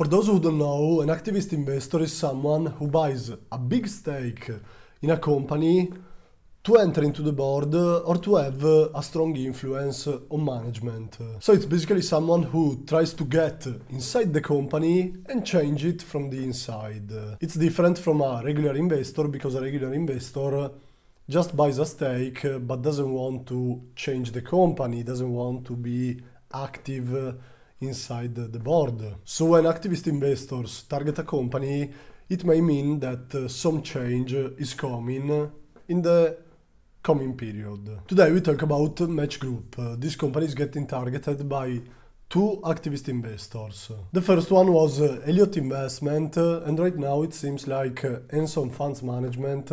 For those who don't know, an activist investor is someone who buys a big stake in a company to enter into the board or to have a strong influence on management. So it's basically someone who tries to get inside the company and change it from the inside. It's different from a regular investor because a regular investor just buys a stake but doesn't want to change the company, doesn't want to be active inside the, board. So when activist investors target a company, it may mean that uh, some change is coming in the coming period. Today we talk about Match Group. Uh, this company is getting targeted by two activist investors. The first one was Elliot uh, Elliott Investment, and right now it seems like Enson Funds Management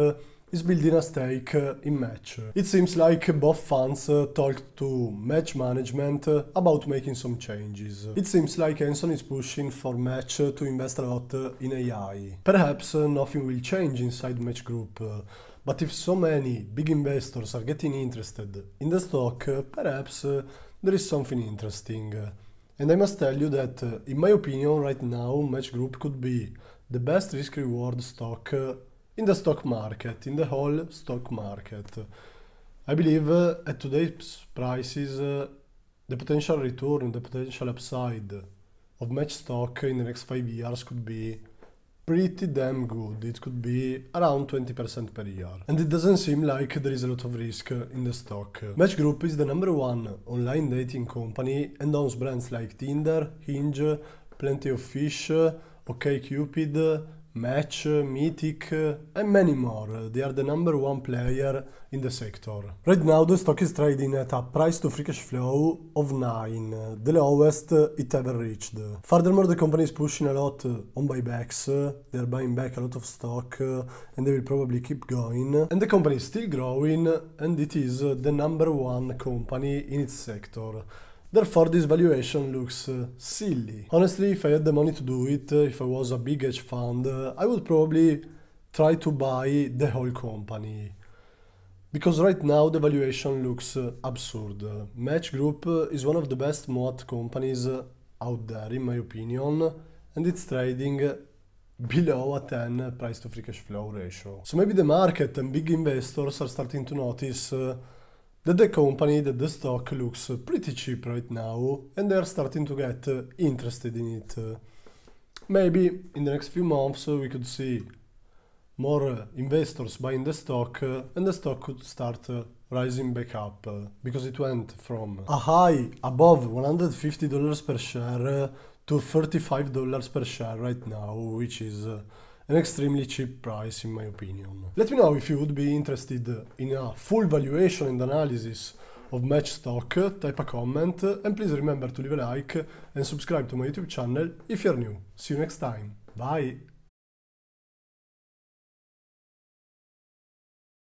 is building a stake in Match. It seems like both fans talked to Match management about making some changes. It seems like Enson is pushing for Match to invest a lot in AI. Perhaps nothing will change inside Match Group, but if so many big investors are getting interested in the stock, perhaps there is something interesting. And I must tell you that, in my opinion, right now Match Group could be the best risk reward stock in the stock market, in the whole stock market. I believe uh, at today's prices, uh, the potential return, the potential upside of match stock in the next five years could be pretty damn good. It could be around 20% per year. And it doesn't seem like there is a lot of risk in the stock. Match Group is the number one online dating company and owns brands like Tinder, Hinge, Plenty of Fish, OkCupid, Match, Mythic, and many more. They are the number one player in the sector. Right now the stock is trading at a price to free cash flow of 9, the lowest it ever reached. Furthermore, the company is pushing a lot on buybacks, they are buying back a lot of stock and they will probably keep going. And the company is still growing and it is the number one company in its sector. Therefore this valuation looks uh, silly. Honestly, if I had the money to do it, uh, if I was a big hedge fund, uh, I would probably try to buy the whole company. Because right now the valuation looks uh, absurd. Match Group uh, is one of the best MOAT companies out there, in my opinion, and it's trading below a 10 price to free cash flow ratio. So maybe the market and big investors are starting to notice that the company, that the stock looks pretty cheap right now and they're starting to get interested in it. Maybe in the next few months we could see more investors buying the stock and the stock could start rising back up because it went from a high above $150 per share to $35 per share right now, which is an extremely cheap price in my opinion. Let me know if you would be interested in a full valuation and analysis of match stock, type a comment and please remember to leave a like and subscribe to my YouTube channel if you're new. See you next time. Bye!